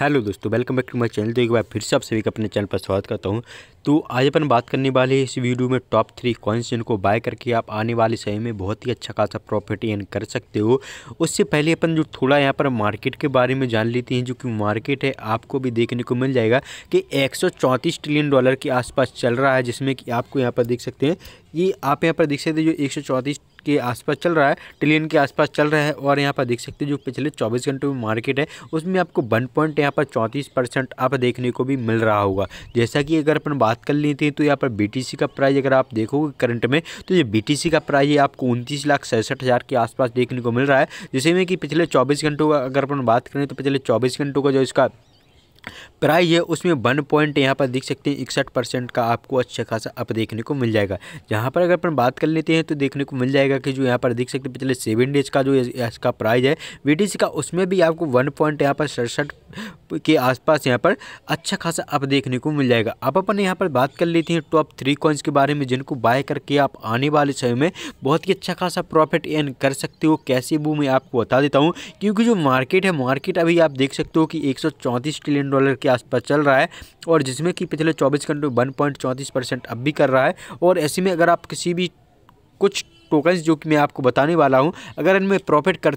hello दोस्तों welcome back to my channel तो एक बार फिर से आप सभी का अपने चैनल पर स्वागत करता हूं तो आज अपन बात करने वाले हैं इस वीडियो में टॉप थ्री कॉइन्स जिनको बाय करके आप आने वाले समय में बहुत ही अच्छा खासा प्रॉफिट एन कर सकते हो उससे पहले अपन जो थोड़ा यहाँ पर मार्केट के बारे में जान लेते हैं जो कि मार्केट है आपको भी देखने को मिल जाएगा कि एक ट्रिलियन डॉलर के आसपास चल रहा है जिसमें कि आपको यहाँ पर देख सकते हैं ये आप यहाँ पर देख सकते हैं जो एक के आसपास चल रहा है ट्रिलियन के आसपास चल रहा है और यहाँ पर देख सकते हैं जो पिछले चौबीस घंटों में मार्केट है उसमें आपको वन पॉइंट यहाँ पर चौंतीस परसेंट आप देखने को भी मिल रहा होगा जैसा कि अगर अपन बात कर लेते हैं तो यहाँ पर बी का प्राइस अगर आप देखोगे करंट में तो ये बी का प्राइस ये आपको उनतीस लाख सड़सठ हज़ार के आसपास देखने को मिल रहा है जिसमें कि पिछले चौबीस घंटों का अगर अपन बात करें तो पिछले चौबीस घंटों का जो इसका प्राइस है उसमें वन पॉइंट यहाँ पर देख सकते हैं इकसठ परसेंट का आपको अच्छा खासा अप देखने को मिल जाएगा यहाँ पर अगर अपन बात कर लेते हैं तो देखने को मिल जाएगा कि जो यहाँ पर देख सकते हैं पिछले सेवन डेज का जो इसका प्राइस है वी का उसमें भी आपको वन पॉइंट यहाँ पर सड़सठ के आसपास यहाँ पर अच्छा खासा अप देखने को मिल जाएगा अब अपन यहाँ पर बात कर लेते हैं टॉप थ्री कॉइन्स के बारे में जिनको बाय करके आप आने वाले समय में बहुत ही अच्छा खासा प्रॉफिट एन कर सकते हो कैसे वो मैं आपको बता देता हूँ क्योंकि जो मार्केट है मार्केट अभी आप देख सकते हो कि एक ट्रिलियन डॉलर के आसपास चल रहा है और जिसमें कि पिछले चौबीस घंटे वन पॉइंट चौंतीस परसेंट अब भी कर रहा है और ऐसे में अगर आप किसी भी कुछ टोकन्स जो कि मैं आपको बताने वाला हूँ अगर इनमें प्रॉफिट कर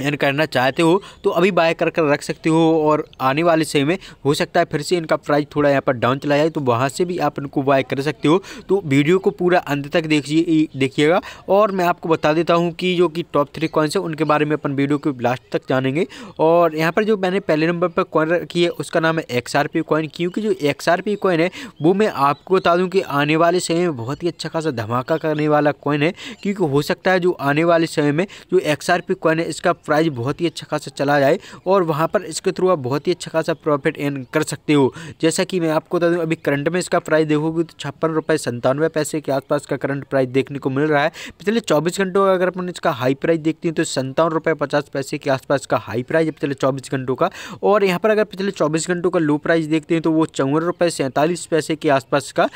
एन करना चाहते हो तो अभी बाय कर कर रख सकते हो और आने वाले समय में हो सकता है फिर से इनका प्राइस थोड़ा यहाँ पर डाउन चला जाए तो वहाँ से भी आप इनको बाय कर सकते हो तो वीडियो को पूरा अंत तक देखिए देखिएगा और मैं आपको बता देता हूँ कि जो कि टॉप थ्री कॉइन्स हैं उनके बारे में अपन वीडियो के लास्ट तक जानेंगे और यहाँ पर जो मैंने पहले नंबर पर कॉइन रखी है उसका नाम है एक्स आर कॉइन क्योंकि जो एक्स आर कॉइन है वो मैं आपको बता दूँ कि आने वाले समय में बहुत ही अच्छा खासा धमाका करने वाला कॉइन है क्योंकि हो सकता है जो आने वाले समय में जो एक्स आर कॉइन है इसका प्राइस बहुत ही अच्छा खासा चला जाए और वहाँ पर इसके थ्रू आप बहुत ही अच्छा खासा प्रॉफिट एन कर सकते हो जैसा कि मैं आपको बता दूँ अभी करंट में इसका प्राइस देखोगे तो छप्पन रुपये संतानवे पैसे के आसपास का करंट प्राइस देखने को मिल रहा है पिछले चौबीस घंटों का अगर अपन इसका हाई प्राइस देखते हैं तो संतावन रुपये पचास पैसे के आसपास का हाई प्राइस है पिछले चौबीस घंटों का और यहाँ पर अगर पिछले चौबीस घंटों का लो प्राइस देखते हैं तो वो चौवन रुपये सैंतालीस पैसे के आसपास का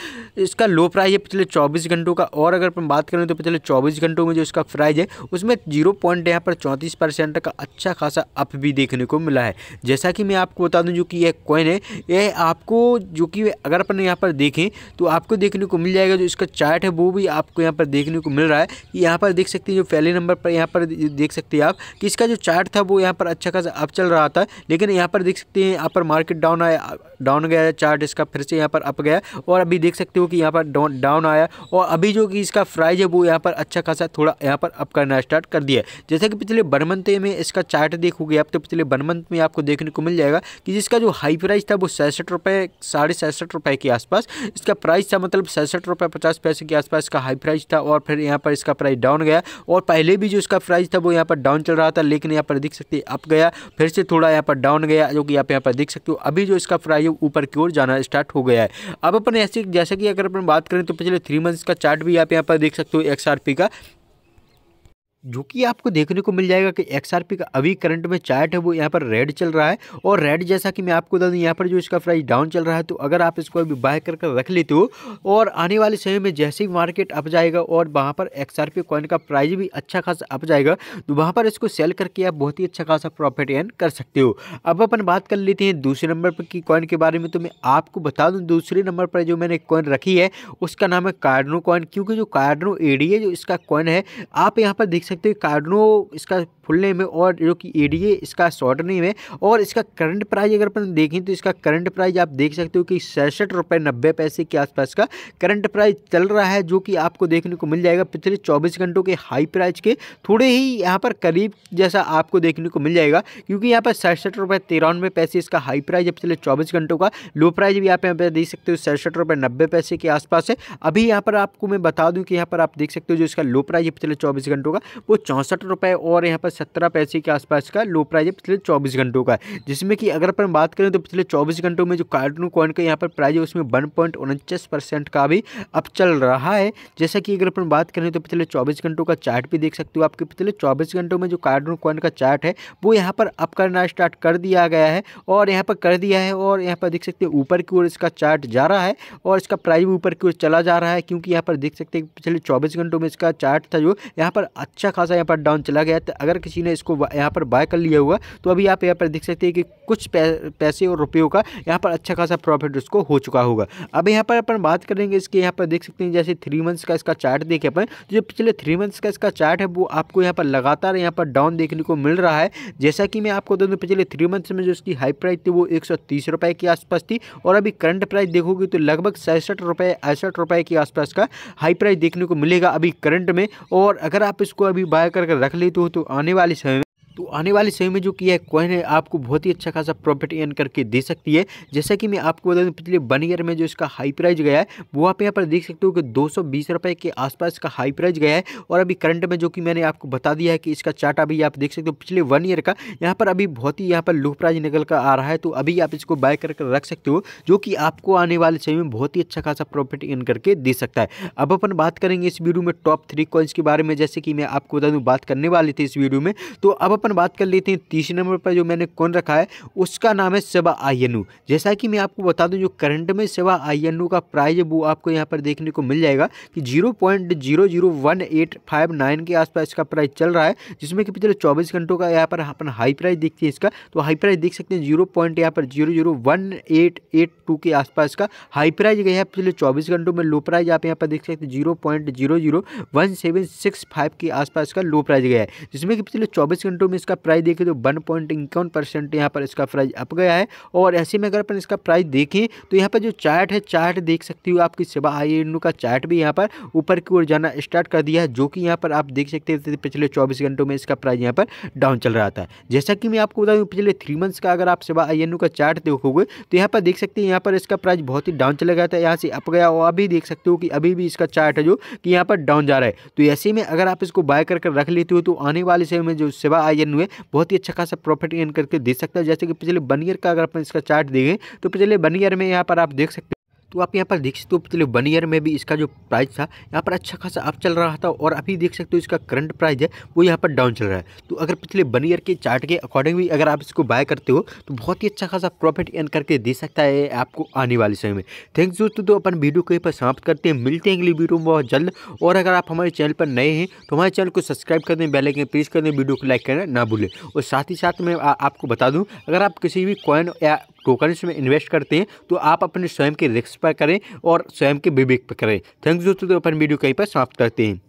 इसका लो प्राइस है पिछले चौबीस घंटों का और अगर अपन बात करें तो पिछले चौबीस घंटों में जो इसका प्राइज़ है उसमें जीरो पॉइंट यहाँ पर चौंतीस परसेंट का अच्छा खासा अप भी देखने को मिला है जैसा कि मैं आपको बता दूं जो कि यह कॉइन है यह आपको जो कि अगर अपन यहाँ पर देखें तो आपको देखने को मिल जाएगा जो इसका चार्ट है वो भी आपको यहाँ पर देखने को मिल रहा है कि यहाँ पर देख सकते हैं जो पहले नंबर पर यहाँ पर देख सकते हैं आप कि इसका जो चार्ट था वो यहाँ पर अच्छा खासा अप चल रहा था लेकिन यहाँ पर देख सकते हैं यहाँ पर मार्केट डाउन आया डाउन गया चार्ट इसका फिर से यहाँ पर अप गया और अभी देख सकते हो कि यहाँ पर डाउन आया और अभी जो कि इसका प्राइज है वो यहाँ पर अच्छा खासा थोड़ा यहाँ पर अप करना स्टार्ट कर दिया जैसे कि पिछले वन मंथ मंथ में इसका चार्ट देखोगे आप तो पिछले वन मंथ में आपको देखने को मिल जाएगा कि जिसका जो हाई प्राइस था वो सैंसठ रुपये साढ़े सैंसठ रुपये के आसपास इसका प्राइस था मतलब सैंसठ रुपये पचास पैसे के आसपास इसका हाई प्राइस था और फिर यहाँ पर इसका प्राइस डाउन गया और पहले भी जो इसका प्राइस था वो यहाँ पर डाउन चल रहा था लेकिन यहाँ पर देख सकते अप गया फिर से थोड़ा यहाँ पर डाउन गया जो कि आप यहाँ पर देख सकते हो अभी जो इसका प्राइस ऊपर की ओर जाना स्टार्ट हो गया है अब अपन ऐसे जैसे कि अगर अपन बात करें तो पिछले थ्री मंथ्स का चार्ट भी आप यहाँ पर देख सकते हो एक्स का जो कि आपको देखने को मिल जाएगा कि पी का अभी करंट में चार्ट है वो यहाँ पर रेड चल रहा है और रेड जैसा कि मैं आपको बता दूँ यहाँ पर जो इसका प्राइस डाउन चल रहा है तो अगर आप इसको अभी बाय कर कर रख लेते हो और आने वाले समय में जैसे ही मार्केट अप जाएगा और वहाँ पर एक्स आर कॉइन का प्राइस भी अच्छा खासा अप जाएगा तो वहाँ पर इसको सेल करके आप बहुत ही अच्छा खासा प्रॉफिट एन कर सकते हो अब अपन बात कर लेते हैं दूसरे नंबर पर की कॉइन के बारे में तो मैं आपको बता दूँ दूसरे नंबर पर जो मैंने कॉइन रखी है उसका नाम है कार्डनो कॉइन क्योंकि जो कार्डनो एडी है जो इसका कॉइन है आप यहाँ पर देख सकते सकते हैं कार्डनो इसका फुल नेम है और जो कि है इसका शॉर्ट नेम है और इसका करंट प्राइस अगर अपन देखें तो इसका करंट प्राइस आप देख सकते हो कि सड़सठ रुपये नब्बे पैसे के आसपास का करंट प्राइस चल रहा है जो कि आपको देखने को मिल जाएगा पिछले चौबीस घंटों के हाई प्राइस के थोड़े ही यहाँ पर करीब जैसा आपको देखने को मिल जाएगा क्योंकि यहाँ पर सड़सठ रुपये तिरानवे पैसे इसका हाई प्राइस है पिछले चौबीस घंटों का लो प्राइस भी आप यहाँ पर देख सकते हो सड़सठ रुपये नब्बे पैसे के आसपास है अभी यहाँ पर आपको मैं बता दूँ कि यहाँ पर आप देख सकते हो जो इसका लो प्राइस है पिछले चौबीस घंटों का वो चौंसठ रुपये और यहाँ पर सत्रह पैसे के आसपास का लो प्राइज है पिछले चौबीस घंटों का जिसमें कि अगर अपन बात करें तो पिछले चौबीस घंटों में जो कार्टून कॉइन का यहाँ पर प्राइज है उसमें वन पॉइंट उनचास परसेंट का भी अब चल रहा है जैसा कि अगर अपन बात करें तो पिछले चौबीस घंटों का चार्ट भी देख सकते हो आपके पिछले चौबीस घंटों में जो कार्टून कॉइन का चार्ट है वो यहाँ पर अप करना स्टार्ट कर दिया गया है और यहाँ पर कर दिया है और यहाँ पर देख सकते हैं ऊपर की ओर इसका चार्ट जा रहा है और इसका प्राइस भी ऊपर की ओर चला जा रहा है क्योंकि यहाँ पर देख सकते हैं पिछले चौबीस घंटों में इसका चार्ट था जो यहाँ पर अच्छा खासा यहाँ पर डाउन चला गया था तो अगर किसी ने इसको यहाँ पर बाय कर लिया हुआ तो अभी आप यहाँ पर देख सकते हैं कि कुछ पैसे और रुपयों का यहाँ पर अच्छा खासा प्रॉफिट उसको हो चुका होगा अब यहाँ पर अपन बात करेंगे इसके यहाँ पर देख सकते हैं जैसे थ्री मंथ्स का इसका चार्ट देखें अपन तो जो पिछले थ्री मंथ्स का इसका चार्ट है वो आपको यहाँ पर लगातार यहाँ पर डाउन देखने को मिल रहा है जैसा कि मैं आपको दे दूँ पिछले थ्री मंथ्स में जो इसकी हाई प्राइस थी वो एक रुपए के आसपास थी और अभी करंट प्राइस देखोगे तो लगभग सैंसठ रुपये अड़सठ रुपये के आसपास का हाई प्राइस देखने को मिलेगा अभी करंट में और अगर आप इसको अभी बाय करके रख लेते हो तो आने वाली छ तो आने वाले समय में जो कि है कॉइन है आपको बहुत ही अच्छा खासा प्रॉफिट एन करके दे सकती है जैसा कि मैं आपको बता दूँ पिछले वन ईयर में जो इसका हाई प्राइस गया है वो आप यहाँ पर देख सकते हो कि दो रुपए के आसपास का हाई प्राइस गया है और अभी करंट में जो कि मैंने आपको बता दिया है कि इसका चार्ट अभी आप देख सकते हो पिछले वन ईयर का यहाँ पर अभी बहुत ही यहाँ पर लो प्राइज निकल कर आ रहा है तो अभी आप इसको बाय करके रख सकते हो जो कि आपको आने वाले समय में बहुत ही अच्छा खासा प्रॉफिट एन करके दे सकता है अब अपन बात करेंगे इस वीडियो में टॉप थ्री कॉइन्स के बारे में जैसे कि मैं आपको बता दूँ बात करने वाले थे इस वीडियो में तो अब अपन बात कर लेते हैं तीसरे नंबर पर जो मैंने कौन रखा है उसका नाम है सेवा आयनू जैसा कि मैं आपको बता दूं जो करंट में सेवा आयनू का प्राइस वो आपको यहाँ पर देखने को मिल जाएगा कि zero point zero zero one eight five nine के आसपास इसका प्राइस चल रहा है जिसमें कि पिछले चौबीस घंटों का यहाँ पर अपन हाई प्राइस देखते हैं इसका तो हाई प्राइस देख सकते हैं जीरो पॉइंट यहाँ पर zero zero one eight eight two के आसपास का हाई प्राइज गया है पिछले चौबीस घंटों में लो प्राइज आप यहाँ पर देख सकते हैं zero point zero zero one seven six five के आसपास का लो प्राइज गया है जिसमें कि पिछले चौबीस घंटों इसका प्राइस देखें तो वन पॉइंट इक्यावन परसेंट यहाँ पर इसका प्राइस अप गया है और ऐसे में अगर अपन इसका प्राइस देखें तो यहाँ पर जो चार्ट है चार्ट देख सकती हो आपकी सेवा आई का चार्ट भी यहाँ पर ऊपर की ओर जाना स्टार्ट कर दिया है जो कि यहाँ पर आप देख सकते हैं पिछले चौबीस घंटों में इसका प्राइस यहाँ पर डाउन चल रहा था जैसा कि मैं आपको बता दूँ पिछले थ्री मंथ्स का अगर आप सेवा आई का चार्ट देखोगे तो यहाँ पर देख सकते हैं यहाँ पर इसका प्राइस बहुत ही डाउन चला गया था यहाँ से अप गया और अभी देख सकते हो कि अभी भी इसका चार्ट है जो कि यहाँ पर डाउन जा रहा है तो ऐसे में अगर आप इसको बाय करके रख लेते हो तो आने वाले समय में जो सेवा आई गेन में बहुत ही अच्छा खासा प्रॉफिट गेन करके दे सकता है जैसे कि पिछले वन ईयर का अगर अपन इसका चार्ट देखें तो पिछले वन ईयर में यहाँ पर आप देख सकते तो आप यहाँ पर देख सकते हो पिछले वन ईयर में भी इसका जो प्राइस था यहाँ पर अच्छा खासा अप चल रहा था और अभी देख सकते हो इसका करंट प्राइस है वो यहाँ पर डाउन चल रहा है तो अगर पिछले वन ईयर के चार्ट के अकॉर्डिंग भी अगर आप इसको बाय करते हो तो बहुत ही अच्छा खासा प्रॉफिट एन करके दे सकता है आपको आने वाले समय में यू दोस्तों तो अपन वीडियो को पर समाप्त करते हैं मिलते हैं अगली वीडियो में बहुत जल्द और अगर आप हमारे चैनल पर नए हैं तो हमारे चैनल को सब्सक्राइब कर दें बेलाइकन प्रेस कर दें वीडियो को लाइक करना ना भूलें और साथ ही साथ मैं आपको बता दूँ अगर आप किसी भी कॉइन या टोकन्स में इन्वेस्ट करते हैं तो आप अपने स्वयं के रिस्क पर करें और स्वयं के विवेक पर करें थैंक्स दोस्तों तो अपन वीडियो कहीं पर समाप्त करते हैं